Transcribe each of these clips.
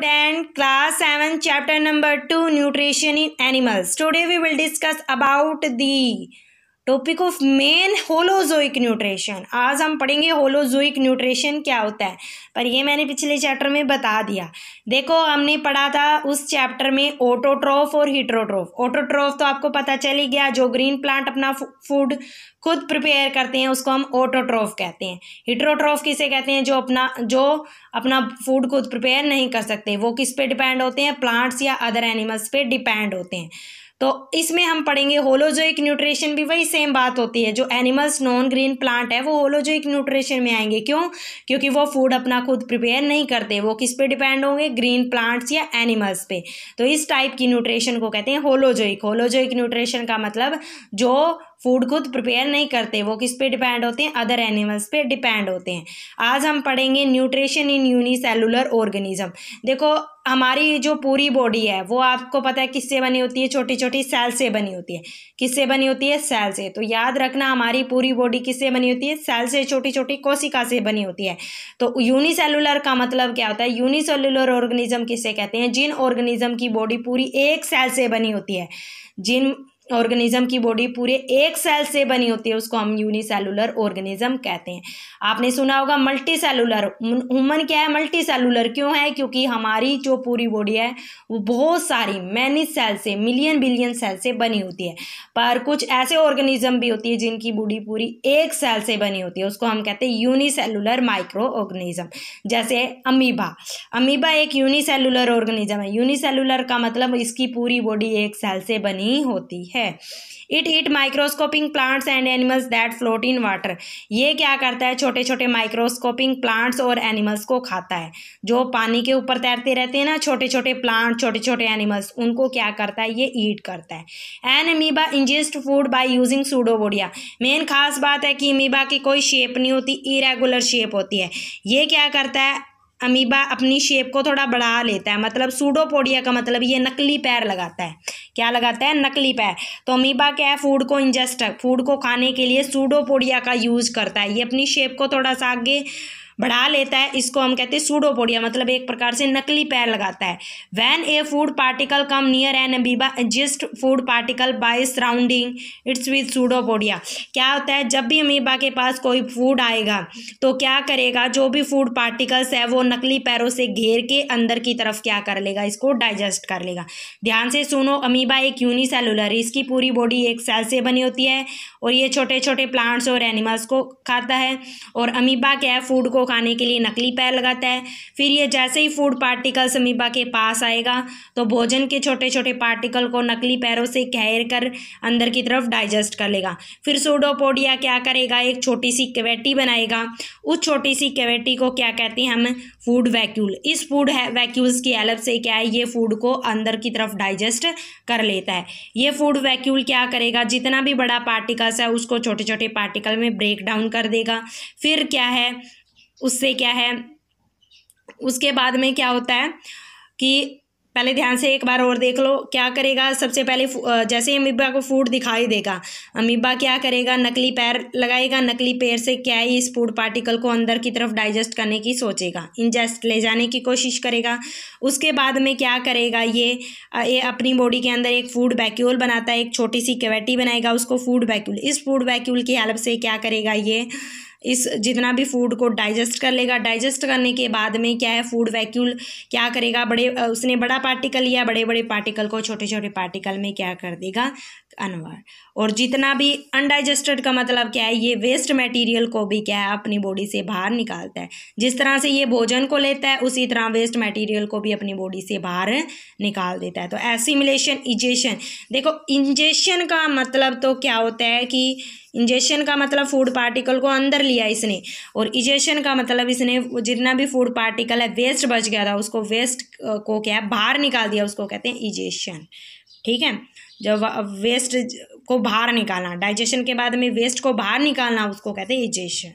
student class 7 chapter number 2 nutrition in animals today we will discuss about the topic of main holozoic nutrition आज हम पढ़ेंगे holozoic nutrition क्या होता है पर ये मैंने पिछले चैप्टर में बता दिया देखो हमने पढ़ा था उस चैप्टर में ओटोट्रोफ और हिट्रोट्रोफ ओटोट्रोफ तो आपको पता चल ही गया जो ग्रीन प्लांट अपना फूड खुद प्रिपेयर करते हैं उसको हम ओटोट्रोफ कहते हैं हिट्रोट्रोफ किसे कहते हैं जो अपना जो अपना फूड खुद प्रिपेयर नहीं कर सकते वो किस पे डिपेंड होते हैं प्लांट्स या अदर एनिमल्स पे डिपेंड होते हैं तो इसमें हम पढ़ेंगे होलोजोइक न्यूट्रिशन भी वही सेम बात होती है जो एनिमल्स नॉन ग्रीन प्लांट है वो होलोजोइक न्यूट्रिशन में आएंगे क्यों क्योंकि वो फूड अपना खुद प्रिपेयर नहीं करते वो किस पे डिपेंड होंगे ग्रीन प्लांट्स या एनिमल्स पे तो इस टाइप की न्यूट्रिशन को कहते हैं होलोजोइक होलोजोइक न्यूट्रिशन का मतलब जो फूड खुद प्रिपेयर नहीं करते वो किस पे डिपेंड होते हैं अदर एनिमल्स पे डिपेंड होते हैं आज हम पढ़ेंगे न्यूट्रिशन इन यूनिसेलुलर ऑर्गेनिज्म देखो हमारी जो पूरी बॉडी है वो आपको पता है किससे बनी होती है छोटी छोटी सेल से बनी होती है किससे बनी होती है सेल से तो याद रखना हमारी पूरी बॉडी किससे बनी होती है सेल से छोटी छोटी कोशिका से बनी होती है तो यूनिसेलुलर का मतलब क्या होता है यूनिसेलुलर ऑर्गेनिज्म किससे कहते हैं जिन ऑर्गेनिज्म की बॉडी पूरी एक सेल से बनी होती है जिन ऑर्गेनिज्म की बॉडी पूरे एक सेल से बनी होती है उसको हम यूनिसेलुलर ऑर्गेनिज्म कहते हैं आपने सुना होगा मल्टी सेलुलर ह्यूमन क्या है मल्टी सेलुलर क्यों है क्योंकि हमारी जो पूरी बॉडी है वो बहुत सारी मैनी सेल से मिलियन बिलियन सेल से बनी होती है पर कुछ ऐसे ऑर्गेनिज्म भी होती है जिनकी बॉडी पूरी एक सेल से बनी होती है उसको हम कहते हैं यूनिसेलुलर माइक्रो ऑर्गेनिज्म जैसे अमीबा अमीबा एक यूनिसेलुलर ऑर्गेनिज्म है यूनिसेलुलर का मतलब इसकी पूरी बॉडी एक सेल से बनी होती है है it it microscopic plants and animals that float in water ये क्या करता है छोटे छोटे माइक्रोस्कोपिंग प्लांट्स और एनिमल्स को खाता है जो पानी के ऊपर तैरते रहते हैं ना छोटे छोटे प्लांट छोटे छोटे एनिमल्स उनको क्या करता है ये ईट करता है an amoeba ingest food by using pseudopodia main खास बात है कि अमीबा की कोई शेप नहीं होती इरेगुलर शेप होती है ये क्या करता है अमीबा अपनी शेप को थोड़ा बढ़ा लेता है मतलब सूडोपोडिया का मतलब ये नकली पैर लगाता है क्या लगाता है नकली पैर तो अमीबा क्या है फूड को इंजेस्ट फूड को खाने के लिए सूडोपोडिया का यूज़ करता है ये अपनी शेप को थोड़ा सा आगे बढ़ा लेता है इसको हम कहते हैं सूडोपोडिया मतलब एक प्रकार से नकली पैर लगाता है when a food particle come near an amoeba adjust food particle by surrounding its with pseudopodia क्या होता है जब भी अमीबा के पास कोई फूड आएगा तो क्या करेगा जो भी फूड पार्टिकल्स है वो नकली पैरों से घेर के अंदर की तरफ क्या कर लेगा इसको डाइजेस्ट कर लेगा ध्यान से सुनो अमीबा एक यूनिसेलुलर इसकी पूरी बॉडी एक सेल से बनी होती है और ये छोटे छोटे प्लांट्स और एनिमल्स को खाता है और अमीबा क्या है फूड को खाने के लिए नकली पैर लगाता है फिर ये जैसे ही फूड पार्टिकल समीबा के पास आएगा तो भोजन के छोटे छोटे पार्टिकल को नकली पैरों से घेर कर अंदर की तरफ डाइजेस्ट कर लेगा फिर सूडोपोडिया क्या करेगा एक छोटी सी कैवेटी बनाएगा उस छोटी सी कैवेटी को क्या कहते हैं हम फूड वैक्यूल इस फूड वैक्यूल्स की हेल्प से क्या है ये फूड को अंदर की तरफ डाइजेस्ट कर लेता है ये फूड वैक्यूल क्या करेगा जितना भी बड़ा पार्टिकल्स है उसको छोटे छोटे पार्टिकल में ब्रेक डाउन कर देगा फिर क्या है उससे क्या है उसके बाद में क्या होता है कि पहले ध्यान से एक बार और देख लो क्या करेगा सबसे पहले जैसे ही अमीबा को फूड दिखाई देगा अमीबा क्या करेगा नकली पैर लगाएगा नकली पैर से क्या ही इस फूड पार्टिकल को अंदर की तरफ डाइजेस्ट करने की सोचेगा इंजेस्ट ले जाने की कोशिश करेगा उसके बाद में क्या करेगा ये ये अपनी बॉडी के अंदर एक फूड वैक्यूल बनाता है एक छोटी सी कैविटी बनाएगा उसको फूड वैक्यूल इस फूड वैक्यूल की हेल्प से क्या करेगा ये इस जितना भी फूड को डाइजेस्ट कर लेगा डाइजेस्ट करने के बाद में क्या है फूड वैक्यूल क्या करेगा बड़े उसने बड़ा पार्टिकल लिया बड़े बड़े पार्टिकल को छोटे छोटे पार्टिकल में क्या कर देगा अनवर और जितना भी अनडाइजेस्टेड का मतलब क्या है ये वेस्ट मटेरियल को भी क्या है अपनी बॉडी से बाहर निकालता है जिस तरह से ये भोजन को लेता है उसी तरह वेस्ट मटेरियल को भी अपनी बॉडी से बाहर निकाल देता है तो एसिमिलेशन इजेशन देखो इंजेशन का मतलब तो क्या होता है कि इंजेशन का मतलब फूड पार्टिकल को अंदर लिया इसने और इजेशन का मतलब इसने जितना भी फूड पार्टिकल है वेस्ट बच गया था उसको वेस्ट को क्या है बाहर निकाल दिया उसको कहते हैं इजेशन ठीक है जब वेस्ट को बाहर निकालना डाइजेशन के बाद में वेस्ट को बाहर निकालना उसको कहते हैं इजेशन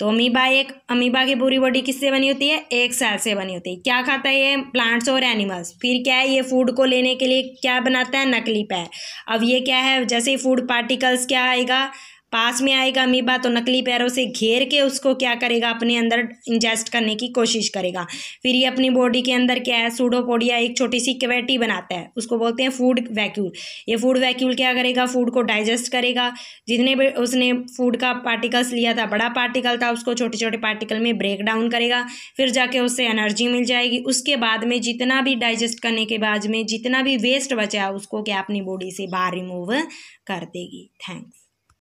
तो अमीबा एक अमीबा की पूरी बॉडी किससे बनी होती है एक सेल से बनी होती है क्या खाता है ये प्लांट्स और एनिमल्स फिर क्या है ये फूड को लेने के लिए क्या बनाता है नकली पैर अब ये क्या है जैसे फूड पार्टिकल्स क्या आएगा पास में आएगा अमीबा तो नकली पैरों से घेर के उसको क्या करेगा अपने अंदर इंजेस्ट करने की कोशिश करेगा फिर ये अपनी बॉडी के अंदर क्या है सूडोपोडिया एक छोटी सी क्वेटी बनाता है उसको बोलते हैं फूड वैक्यूल ये फूड वैक्यूल क्या करेगा फूड को डाइजेस्ट करेगा जितने भी उसने फूड का पार्टिकल्स लिया था बड़ा पार्टिकल था उसको छोटे छोटे पार्टिकल में ब्रेक डाउन करेगा फिर जाके उससे एनर्जी मिल जाएगी उसके बाद में जितना भी डाइजेस्ट करने के बाद में जितना भी वेस्ट बचा उसको क्या अपनी बॉडी से बाहर रिमूव कर देगी थैंक्स